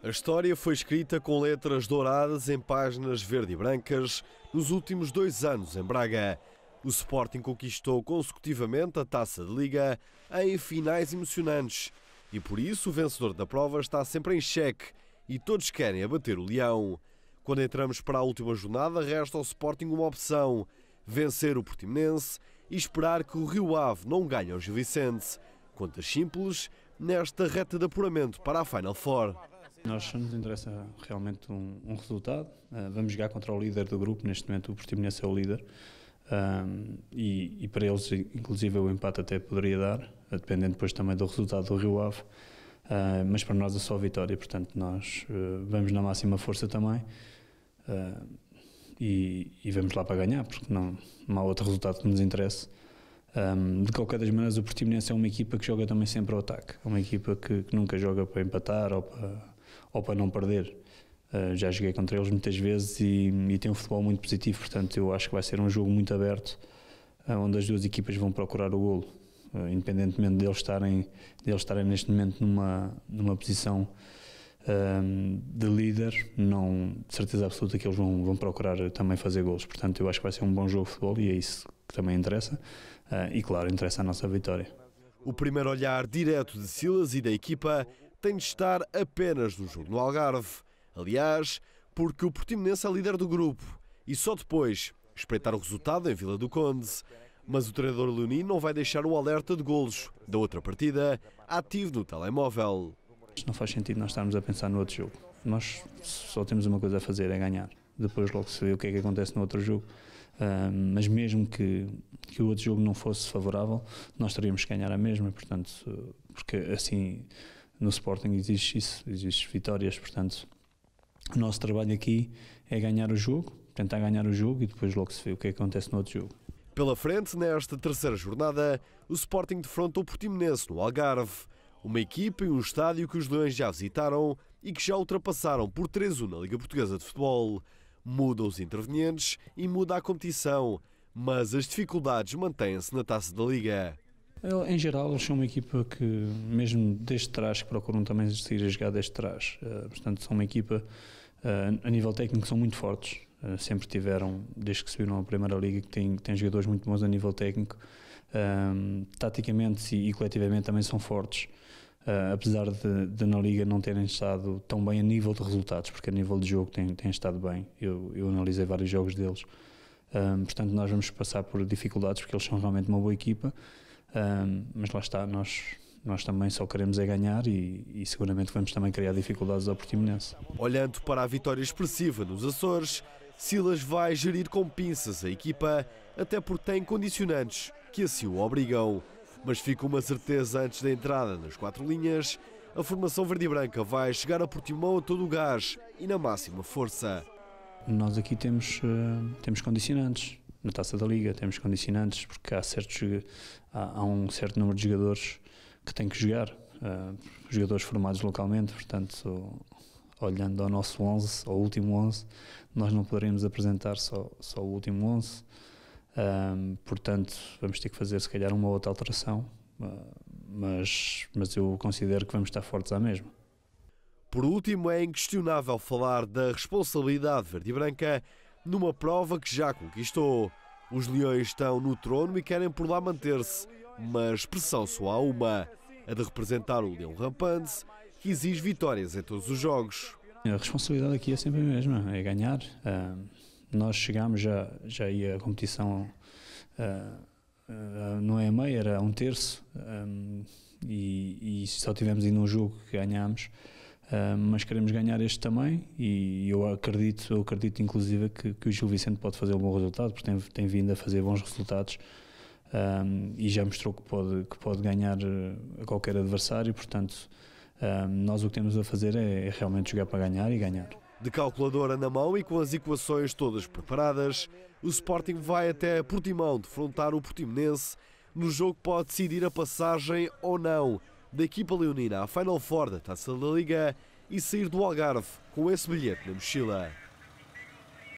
A história foi escrita com letras douradas em páginas verde e brancas nos últimos dois anos em Braga. O Sporting conquistou consecutivamente a taça de Liga em finais emocionantes e por isso o vencedor da prova está sempre em xeque e todos querem abater o Leão. Quando entramos para a última jornada, resta ao Sporting uma opção: vencer o Portimonense e esperar que o Rio Ave não ganhe ao Gil Vicente. Contas simples nesta reta de apuramento para a Final Four. Nós nos interessa realmente um, um resultado. Uh, vamos jogar contra o líder do grupo, neste momento o Portimonense é o líder. Um, e, e, para eles, inclusive, o empate até poderia dar, ah, dependendo depois também do resultado do Rio Ave. Uh, mas para nós é só vitória, portanto, nós uh, vamos na máxima força também uh, e, e, vamos lá para ganhar, porque não, não há outro resultado que nos interesse. Um, de qualquer das maneiras, o Portimonense é uma equipa que joga também sempre ao ataque, é uma equipa que, que nunca joga para empatar ou para ou para não perder. Uh, já joguei contra eles muitas vezes e, e tem um futebol muito positivo, portanto eu acho que vai ser um jogo muito aberto, uh, onde as duas equipas vão procurar o golo, uh, independentemente deles estarem, deles estarem neste momento numa, numa posição de líder, não, de certeza absoluta que eles vão, vão procurar também fazer golos, portanto eu acho que vai ser um bom jogo de futebol e é isso que também interessa, e claro, interessa a nossa vitória. O primeiro olhar direto de Silas e da equipa tem de estar apenas no jogo no Algarve. Aliás, porque o Portimonense é líder do grupo e só depois espreitar o resultado em Vila do Conde. Mas o treinador Leoni não vai deixar o alerta de golos da outra partida ativo no telemóvel. Não faz sentido nós estarmos a pensar no outro jogo. Nós só temos uma coisa a fazer, é ganhar. Depois logo se vê o que é que acontece no outro jogo. Uh, mas mesmo que, que o outro jogo não fosse favorável, nós teríamos que ganhar a mesma, portanto, porque assim no Sporting existe isso, existe vitórias, portanto o nosso trabalho aqui é ganhar o jogo, tentar ganhar o jogo e depois logo se vê o que, é que acontece no outro jogo. Pela frente, nesta terceira jornada, o Sporting defronta o Portimonense no Algarve, uma equipa e um estádio que os leões já visitaram e que já ultrapassaram por 3-1 na Liga Portuguesa de Futebol. Mudam os intervenientes e muda a competição, mas as dificuldades mantêm-se na taça da Liga. Em geral, eles são uma equipa que, mesmo desde trás, que procuram também sair a jogar desde trás. Uh, portanto, são uma equipa, uh, a nível técnico, são muito fortes. Uh, sempre tiveram, desde que subiram à Primeira Liga, que têm, têm jogadores muito bons a nível técnico. Ehm, taticamente e, e, coletivamente também são fortes. apesar de, de, na Liga não terem estado tão bem a nível de resultados, porque a nível de jogo têm, têm estado bem. Eu, eu analisei vários jogos deles. Ehm, portanto, nós vamos passar por dificuldades, porque eles são realmente uma boa equipa. Um, mas lá está, nós, nós também só queremos é ganhar e, e seguramente vamos também criar dificuldades ao Portimonense. Olhando para a vitória expressiva nos Açores, Silas vai gerir com pinças a equipa, até porque tem condicionantes que assim o obrigam. Mas fica uma certeza antes da entrada nas quatro linhas, a formação verde e branca vai chegar a Portimão a todo o gás e na máxima força. Nós aqui temos, eh, temos condicionantes, na taça da liga, temos condicionantes, porque há, certos, há, há um certo número de jogadores que têm que jogar, uh, jogadores formados localmente, portanto, olhando ao nosso 11, ao último 11, nós não poderemos apresentar só, só o último 11, ah, portanto, vamos ter que fazer se calhar uma outra alteração, uh, mas, mas eu considero que vamos estar fortes à mesma. Por último, é inquestionável falar da responsabilidade verde e branca numa prova que já conquistou. Os Leões estão no trono e querem por lá manter-se, mas pressão só há uma: a de representar o Leão Rampante, que exige vitórias em todos os jogos. A responsabilidade aqui é sempre a mesma: é ganhar. Uh, nós chegámos já, já ia a competição, uh, uh, não é meio meia, era um terço, um, e, e só tivemos ainda um jogo que ganhámos. Ah, mas queremos ganhar este também e eu acredito, eu acredito inclusive que, que o Gil Vicente pode fazer um bom resultado, porque tem, tem vindo a fazer bons resultados um, ah, e já mostrou que pode, que pode ganhar ah, a qualquer adversário, portanto um, nós o que temos a fazer é, é realmente jogar para ganhar e ganhar. De calculadora na mão e com as equações todas preparadas, o Sporting vai até Portimão defrontar o Portimonense no jogo pode decidir a passagem ou não da equipa leonina à Final Four da Taça da Liga e sair do Algarve com esse bilhete na mochila.